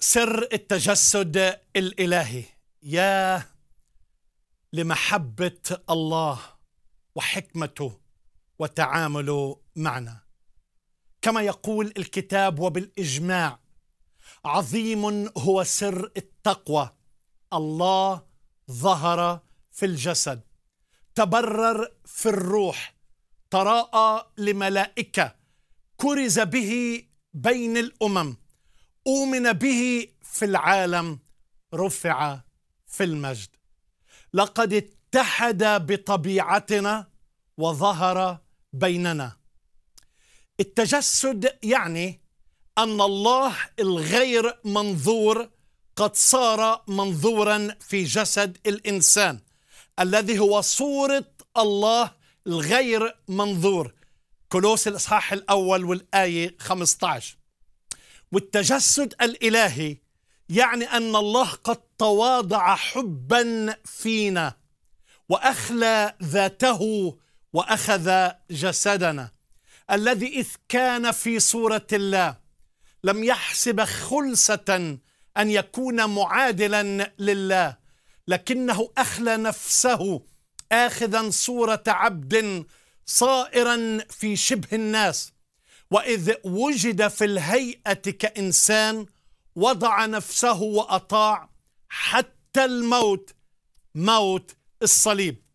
سر التجسد الالهي يا لمحبه الله وحكمته وتعامله معنا كما يقول الكتاب وبالاجماع عظيم هو سر التقوى الله ظهر في الجسد تبرر في الروح تراءى لملائكه كرز به بين الامم أؤمن به في العالم رفع في المجد لقد اتحد بطبيعتنا وظهر بيننا التجسد يعني أن الله الغير منظور قد صار منظورا في جسد الإنسان الذي هو صورة الله الغير منظور كلوس الإصحاح الأول والآية 15 والتجسد الالهي يعني ان الله قد تواضع حبا فينا واخلى ذاته واخذ جسدنا الذي اذ كان في صوره الله لم يحسب خلصه ان يكون معادلا لله لكنه اخلى نفسه اخذا صوره عبد صائرا في شبه الناس وإذ وجد في الهيئة كإنسان وضع نفسه وأطاع حتى الموت موت الصليب